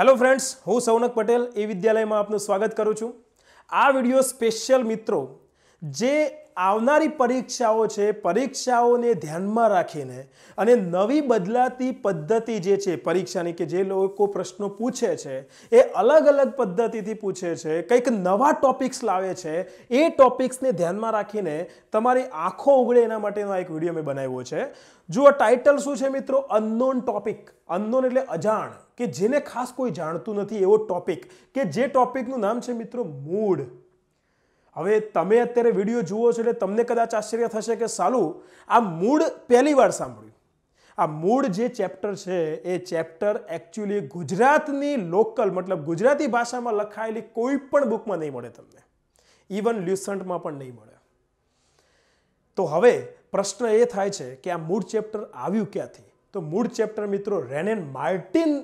hello friends હું સૌનક પટેલ એ વિદ્યાલયમાં આપનું સ્વાગત કરું છું આ વિડીયો સ્પેશિયલ મિત્રો જે આવનારી પરીક્ષાઓ છે પરીક્ષાઓને ધ્યાનમાં રાખીને અને નવી બદલાતી પદ્ધતિ જે છે પરીક્ષાની કે જે લોકો પ્રશ્નો પૂછે છે એ અલગ અલગ પદ્ધતિથી પૂછે છે કંઈક નવા ટોપિક્સ લાવે છે એ ટોપિક્સને ધ્યાનમાં રાખીને તમારી આંખો ઉગડે એના માટેનો એક વિડીયો મેં બનાવ્યો છે જુઓ ટાઇટલ શું છે મિત્રો અનનોન ટોપિક અનનોન એટલે અજાણ કે જેને ખાસ કોઈ જાણતું નથી એવો ટોપિક કે જે ટોપિકનું નામ છે મિત્રો મૂડ હવે તમે અત્યારે વિડીયો જુઓ છો એટલે તમને કદાચ આશ્ચર્ય થશે કે સાલું આ મૂળ પહેલી વાર સાંભળ્યું આ મૂળ જે ચેપ્ટર છે એ ચેપ્ટર એકચ્યુઅલી ગુજરાતની લોકલ મતલબ ગુજરાતી ભાષામાં લખાયેલી કોઈ પણ બુકમાં નહીં મળે તમને ઇવન લ્યુસન્ટમાં પણ નહીં મળે તો હવે પ્રશ્ન એ થાય છે કે આ મૂળ ચેપ્ટર આવ્યું ક્યાંથી તો મૂળ ચેપ્ટર મિત્રો રેનેન માર્ટિન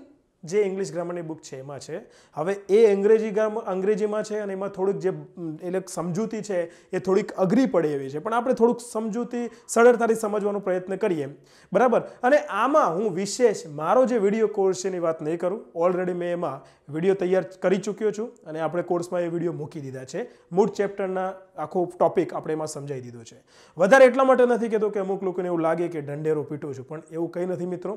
જે ઇંગ્લિશ ગ્રામરની બુક છે એમાં છે હવે એ અંગ્રેજી ગ્રામ અંગ્રેજીમાં છે અને એમાં થોડુંક જે એટલે સમજૂતી છે એ થોડીક અઘરી પડે એવી છે પણ આપણે થોડુંક સમજૂતી સરળતાથી સમજવાનો પ્રયત્ન કરીએ બરાબર અને આમાં હું વિશેષ મારો જે વિડીયો કોર્સ છે એની વાત નહીં કરું ઓલરેડી મેં એમાં વિડીયો તૈયાર કરી ચૂક્યો છું અને આપણે કોર્સમાં એ વિડીયો મૂકી દીધા છે મૂળ ચેપ્ટરના આખો ટોપિક આપણે એમાં સમજાવી દીધો છે વધારે એટલા માટે નથી કહેતો કે અમુક લોકોને એવું લાગે કે ઢંઢેરો પીટો છું પણ એવું કંઈ નથી મિત્રો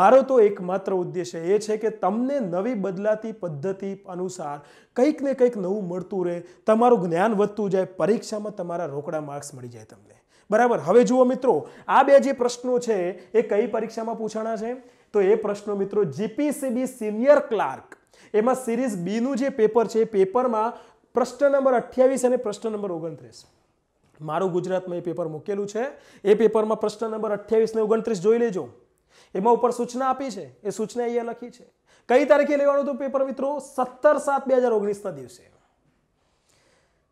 મારો તો એકમાત્ર ઉદ્દેશ્ય એ છે કે તમને નવી બદલાતી પદ્ધતિ અનુસાર કંઈક ને કંઈક નવું મળતું રહે તમારું જ્ઞાન વધતું જાય પરીક્ષામાં તમારા રોકડા માર્ક્સ મળી જાય તમને બરાબર હવે જુઓ મિત્રો આ બે જે પ્રશ્નો છે એ કઈ પરીક્ષામાં પૂછાણા છે તો એ પ્રશ્નો મિત્રો જીપીસીબી સિનિયર ક્લાર્ક એમાં સિરીઝ બીનું જે પેપર છે એ પેપરમાં પ્રશ્ન નંબર અઠ્યાવીસ અને પ્રશ્ન નંબર ઓગણત્રીસ મારું ગુજરાતમાં એ પેપર મૂકેલું છે એ પેપરમાં પ્રશ્ન નંબર અઠ્યાવીસ ને ઓગણત્રીસ જોઈ લેજો એમાં ઉપર સૂચના આપી છે એ સૂચના અહીંયા લખી છે કઈ તારીખે લેવાનું હતું પેપર મિત્રો સત્તર સાત બે હજાર ઓગણીસના દિવસે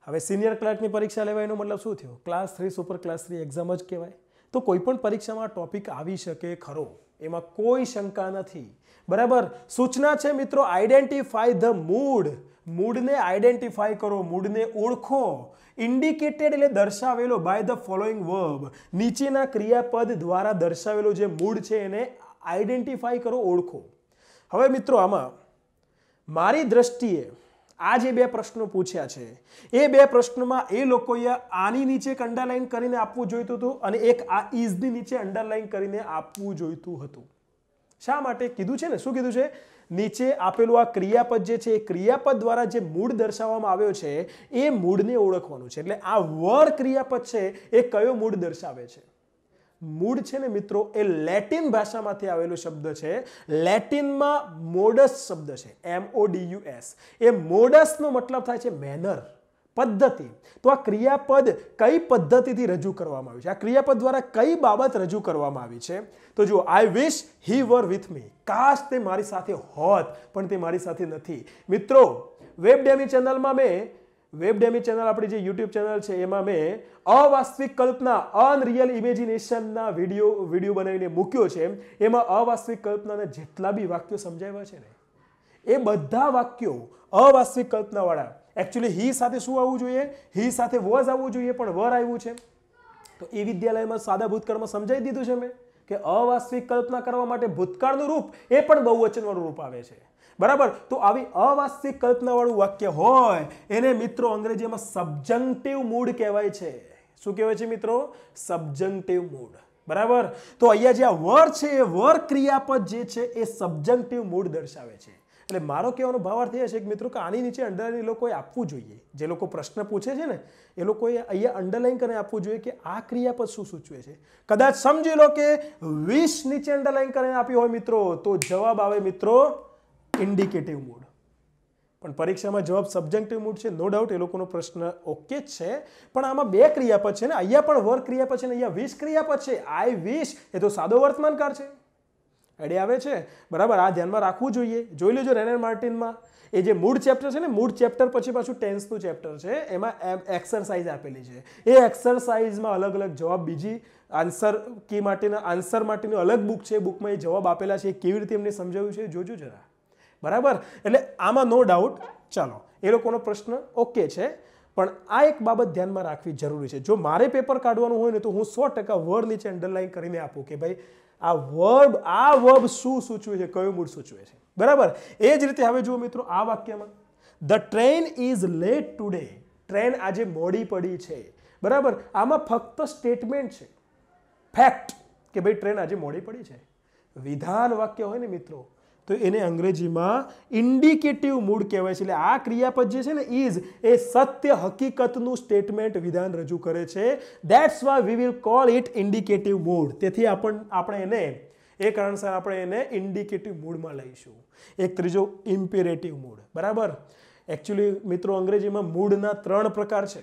હવે સિનિયર ક્લાર્કની પરીક્ષા લેવાય એનો મતલબ શું થયો class three super class three exam જ કહેવાય તો કોઈ પણ પરીક્ષામાં ટોપિક આવી શકે ખરો એમાં કોઈ શંકા નથી બરાબર સૂચના છે મિત્રો આઈડેન્ટિફાય ધ મૂડ મૂડને આઈડેન્ટિફાય કરો મૂડને ઓળખો ઇન્ડિકેટેડ એટલે દર્શાવેલો બાય ધ ફોલોઈંગ વર્બ નીચેના ક્રિયાપદ દ્વારા દર્શાવેલો જે મૂડ છે એને આઈડેન્ટિફાય કરો ઓળખો હવે મિત્રો આમાં મારી દ્રષ્ટિએ આ જે બે પ્રશ્નો પૂછ્યા છે એ બે પ્રશ્નોમાં એ લોકોએ આની નીચે એક અંડરલાઈન કરીને આપવું જોઈતું હતું અને એક આ ઇઝની નીચે અંડરલાઈન કરીને આપવું જોઈતું હતું શા માટે કીધું છે ને શું કીધું છે નીચે આપેલું આ ક્રિયાપદ જે છે એ ક્રિયાપદ દ્વારા જે મૂળ દર્શાવવામાં આવ્યો છે એ મૂળને ઓળખવાનું છે એટલે આ વર ક્રિયાપદ છે એ કયો મૂળ દર્શાવે છે મૂળ છે ને મિત્રો એ લેટિન ભાષામાંથી આવેલો શબ્દ છે લેટિનમાં મોડસ શબ્દ છે M O D U S એ મોડસનો મતલબ થાય છે મેનર પદ્ધતિ તો આ ક્રિયાપદ કઈ પદ્ધતિથી રજૂ કરવામાં આવ્યું છે આ ક્રિયાપદ દ્વારા કઈ બાબત રજૂ કરવામાં આવી છે તો જુઓ આઈ વિશ હી વર વિથ મી કાશ તે મારી સાથે હોત પણ તે મારી સાથે નથી મિત્રો વેબ ડેમી ચેનલમાં મેં વેબ ડેમી ચેનલ આપણી જે યુટ્યુબ ચેનલ છે એમાં મેં અવાસ્તવિક કલ્પના અનરિયલ ઇમેજિનેશનના વિડીયો વિડીયો બનાવીને મૂક્યો છે એમાં અવાસ્તવિક કલ્પનાના જેટલા બી વાક્યો સમજાવ્યા છે ને એ બધા વાક્યો અવાસ્તવિક કલ્પનાવાળા એકચ્યુઅલી હી સાથે શું આવવું જોઈએ હી સાથે વોઝ આવવું જોઈએ પણ વર આવ્યું છે તો એ વિદ્યાલયમાં સાદા ભૂતકાળમાં સમજાવી દીધું છે મેં કે અવાસ્તવિક કલ્પના કરવા માટે ભૂતકાળનું રૂપ એ પણ બહુવચનવાળું રૂપ આવે છે બરાબર તો આવી અવાસ્તવિક કલ્પનાવાળું વાક્ય હોય એને મિત્રો અંગ્રેજીમાં સબ્જંક્ટિવ મૂડ કહેવાય છે શું કહેવાય છે મિત્રો સબ્જંક્ટિવ મૂડ બરાબર તો અહીંયા જે આ વર છે એ વર ક્રિયાપદ જે છે એ સબ્જંક્ટિવ મૂડ દર્શાવે છે એટલે મારો કહેવાનો ભાવાર્થ એ છે કે મિત્રો કે આની નીચે અંડરલાઈન લોકોએ આપવું જોઈએ જે લોકો પ્રશ્ન પૂછે છે ને એ લોકોએ અહીંયા અંડરલાઈન કરીને આપવું જોઈએ કે આ ક્રિયાપદ શું સૂચવે છે કદાચ સમજી લો કે વીસ નીચે અંડરલાઈન કરીને આપ્યું હોય મિત્રો તો જવાબ આવે મિત્રો ઇન્ડિકેટિવ મૂડ પણ પરીક્ષામાં જવાબ સબ્જેક્ટિવ મૂડ છે નો ડાઉટ એ લોકોનો પ્રશ્ન ઓકે જ છે પણ આમાં બે ક્રિયાપદ છે ને અહીંયા પણ વર્ક ક્રિયાપદ છે ને અહીંયા વિશ ક્રિયાપદ છે આઈ વિશ એ તો સાદો વર્તમાનકાર છે એડે આવે છે બરાબર આ ધ્યાનમાં રાખવું જોઈએ જોઈ લેજો રેનર માર્ટિનમાં એ જે મૂળ ચેપ્ટર છે ને મૂળ ચેપ્ટર પછી પાછું ટેન્સનું ચેપ્ટર છે એમાં એક્સરસાઇઝ આપેલી છે એ એક્સરસાઇઝમાં અલગ અલગ જવાબ બીજી આન્સર કી માટેના આન્સર માટેની અલગ બુક છે બુકમાં એ જવાબ આપેલા છે એ કેવી રીતે એમને સમજાવ્યું છે જોજો જરા બરાબર એટલે આમાં નો ડાઉટ ચાલો એ લોકોનો પ્રશ્ન ઓકે છે પણ આ એક બાબત ધ્યાનમાં રાખવી જરૂરી છે જો મારે પેપર કાઢવાનું હોય ને તો હું સો ટકા વર્ડ નીચે અંડરલાઈન કરીને આપું કે ભાઈ આ વર્બ આ વર્બ શું સૂચવે છે કયું મૂળ સૂચવે છે બરાબર એ જ રીતે હવે જુઓ મિત્રો આ વાક્યમાં the train is late today train આજે મોડી પડી છે બરાબર આમાં ફક્ત સ્ટેટમેન્ટ છે ફેક્ટ કે ભાઈ ટ્રેન આજે મોડી પડી છે વિધાન વાક્ય હોય ને મિત્રો તો એને અંગ્રેજીમાં ઇન્ડિકેટિવ મૂડ કહેવાય છે એટલે આ ક્રિયાપદ જે છે ને ઇઝ એ સત્ય હકીકતનું સ્ટેટમેન્ટ વિધાન રજૂ કરે છે that's why we will call it indicative mood તેથી આપણ આપણે એને એ કારણસર આપણે એને ઇન્ડિકેટિવ મૂડમાં લઈશું એક ત્રીજો ઇમ્પિરેટિવ મૂડ બરાબર એકચ્યુઅલી મિત્રો અંગ્રેજીમાં મૂડના ત્રણ પ્રકાર છે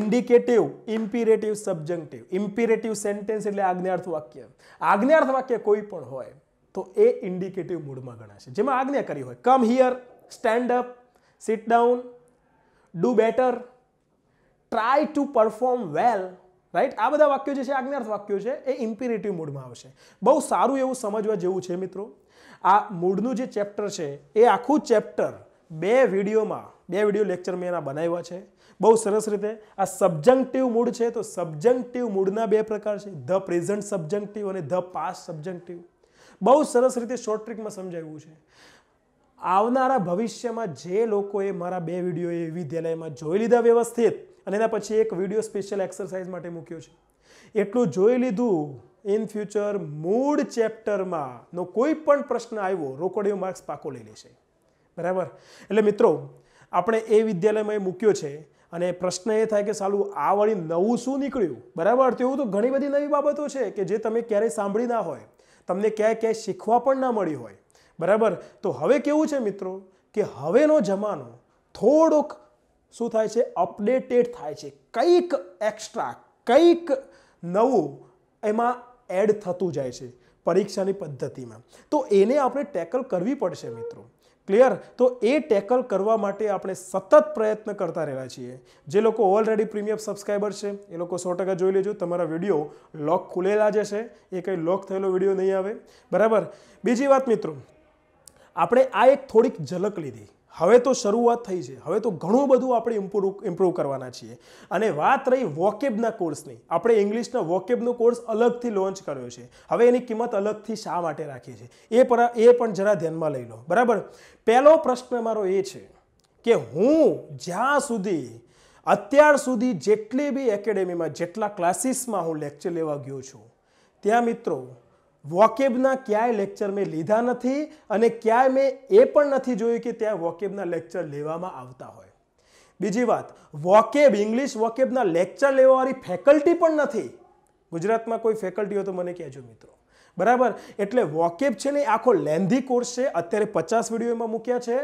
ઇન્ડિકેટિવ ઇમ્પિરેટિવ સબ્જંક્ટિવ ઇમ્પિરેટિવ સેન્ટેન્સ એટલે આજ્ઞાર્થ વાક્ય આજ્ઞાર્થ વાક્ય કોઈ પણ હોય તો એ ઇન્ડિકેટિવ મૂડમાં ગણાશે જેમાં આજ્ઞા કરી હોય come here stand up sit down do better try to perform well right આ બધા વાક્યો જે છે આજ્ઞાર્થ વાક્યો છે એ ઇમ્પિરેટિવ મૂડમાં આવશે બહુ સારું એવું સમજવા જેવું છે મિત્રો આ મૂડનું જે ચેપ્ટર છે એ આખું ચેપ્ટર બે વિડીયોમાં બે વિડીયો લેક્ચર મેં એના બનાવ્યા છે બહુ સરસ રીતે આ સબ્જંક્ટિવ મૂડ છે તો સબ્જંક્ટિવ મૂડના બે પ્રકાર છે ધ પ્રેઝન્ટ સબ્જંક્ટિવ અને ધ પાસ્ટ સબ્જંક્ટિવ બહુ સરસ રીતે શોર્ટ ટ્રીકમાં સમજાવ્યું છે આવનારા ભવિષ્યમાં જે લોકોએ મારા બે વિડીયો એ વિદ્યાલયમાં જોઈ લીધા વ્યવસ્થિત અને એના પછી એક વિડીયો સ્પેશિયલ એક્સરસાઇઝ માટે મૂક્યો છે એટલું જોઈ લીધું ઇન ફ્યુચર મૂળ ચેપ્ટરમાં નો કોઈ પણ પ્રશ્ન આવ્યો રોકડીયો માર્ક્સ પાકો લઈ લેશે બરાબર એટલે મિત્રો આપણે એ વિદ્યાલયમાં એ મૂક્યો છે અને પ્રશ્ન એ થાય કે સાલું આ વળી નવું શું નીકળ્યું બરાબર તેવું તો ઘણી બધી નવી બાબતો છે કે જે તમે ક્યારેય સાંભળી ના હોય તમને ક્યાંય ક્યાંય શીખવા પણ ના મળી હોય બરાબર તો હવે કેવું છે મિત્રો કે હવેનો જમાનો થોડોક શું થાય છે અપડેટેડ થાય છે કંઈક એક્સ્ટ્રા કંઈક નવું એમાં એડ થતું જાય છે પરીક્ષાની પદ્ધતિમાં તો એને આપણે ટેકલ કરવી પડશે મિત્રો ક્લિયર તો એ ટેકલ કરવા માટે આપણે સતત પ્રયત્ન કરતા રહ્યા છીએ જે લોકો ઓલરેડી પ્રીમિયમ સબસ્ક્રાઈબર છે એ લોકો સો ટકા જોઈ લેજો તમારા વિડીયો લોક ખુલેલા જે છે એ કંઈ લોક થયેલો વિડીયો નહીં આવે બરાબર બીજી વાત મિત્રો આપણે આ એક થોડીક ઝલક લીધી હવે તો શરૂઆત થઈ છે હવે તો ઘણું બધું આપણે ઇમ્પ્રૂવ ઇમ્પ્રૂવ કરવાના છીએ અને વાત રહી વોકેબના કોર્સની આપણે ઇંગ્લિશના વોકેબનો કોર્સ અલગથી લોન્ચ કર્યો છે હવે એની કિંમત અલગથી શા માટે રાખી છે એ પર એ પણ જરા ધ્યાનમાં લઈ લો બરાબર પહેલો પ્રશ્ન મારો એ છે કે હું જ્યાં સુધી અત્યાર સુધી જેટલી બી એકેડેમીમાં જેટલા ક્લાસીસમાં હું લેક્ચર લેવા ગયો છું ત્યાં મિત્રો વોકેબના ક્યાંય લેક્ચર મેં લીધા નથી અને ક્યાંય મેં એ પણ નથી જોયું કે ત્યાં વોકેબના લેક્ચર લેવામાં આવતા હોય બીજી વાત વોકેબ ઇંગ્લિશ વોકેબના લેક્ચર લેવાવાળી ફેકલ્ટી પણ નથી ગુજરાતમાં કોઈ ફેકલ્ટી હોય તો મને કહેજો મિત્રો બરાબર એટલે વોકેબ છે ને આખો લેન્ધી કોર્સ છે અત્યારે પચાસ વિડીયોમાં મૂક્યા છે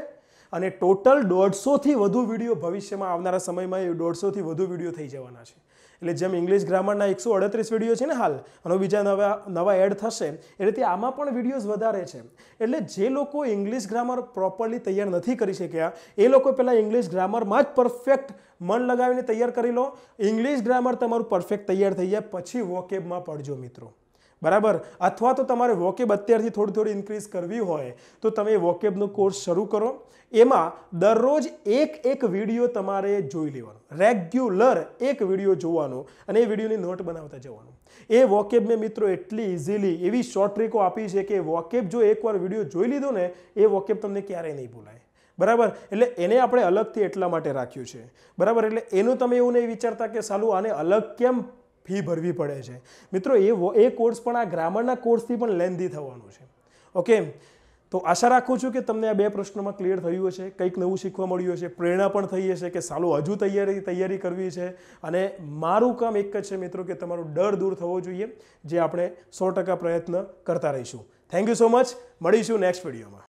અને ટોટલ દોઢસોથી વધુ વિડીયો ભવિષ્યમાં આવનારા સમયમાં એ દોઢસોથી વધુ વિડીયો થઈ જવાના છે એટલે જેમ ઇંગ્લિશ ગ્રામરના એકસો અડત્રીસ વિડીયો છે ને હાલ અને બીજા નવા નવા એડ થશે એટલે તે આમાં પણ વિડીયોઝ વધારે છે એટલે જે લોકો ઇંગ્લિશ ગ્રામર પ્રોપરલી તૈયાર નથી કરી શક્યા એ લોકો પહેલાં ઇંગ્લિશ ગ્રામરમાં જ પરફેક્ટ મન લગાવીને તૈયાર કરી લો ઇંગ્લિશ ગ્રામર તમારું પરફેક્ટ તૈયાર થઈ જાય પછી વોકેબમાં પડજો મિત્રો બરાબર અથવા તો તમારે વોકેબ અત્યારથી થોડી થોડી ઇન્ક્રીઝ કરવી હોય તો તમે વોકેબનો કોર્સ શરૂ કરો એમાં દરરોજ એક એક વિડીયો તમારે જોઈ લેવાનો રેગ્યુલર એક વિડીયો જોવાનો અને એ વિડીયોની નોટ બનાવતા જવાનું એ વોકેબ મેં મિત્રો એટલી ઇઝીલી એવી શોર્ટ ટ્રીકો આપી છે કે વોકેબ જો એકવાર વિડીયો જોઈ લીધો ને એ વોકેબ તમને ક્યારેય નહીં ભૂલાય બરાબર એટલે એને આપણે અલગથી એટલા માટે રાખ્યું છે બરાબર એટલે એનું તમે એવું નહીં વિચારતા કે સાલું આને અલગ કેમ ફી ભરવી પડે છે મિત્રો એ એ કોર્સ પણ આ ગ્રામરના કોર્સથી પણ લેન્ધી થવાનું છે ઓકે તો આશા રાખું છું કે તમને આ બે પ્રશ્નોમાં ક્લિયર થયું હશે કંઈક નવું શીખવા મળ્યું હશે પ્રેરણા પણ થઈ હશે કે સાલું હજુ તૈયારી તૈયારી કરવી છે અને મારું કામ એક જ છે મિત્રો કે તમારો ડર દૂર થવો જોઈએ જે આપણે સો ટકા પ્રયત્ન કરતા રહીશું થેન્ક યુ સો મચ મળીશું નેક્સ્ટ વિડીયોમાં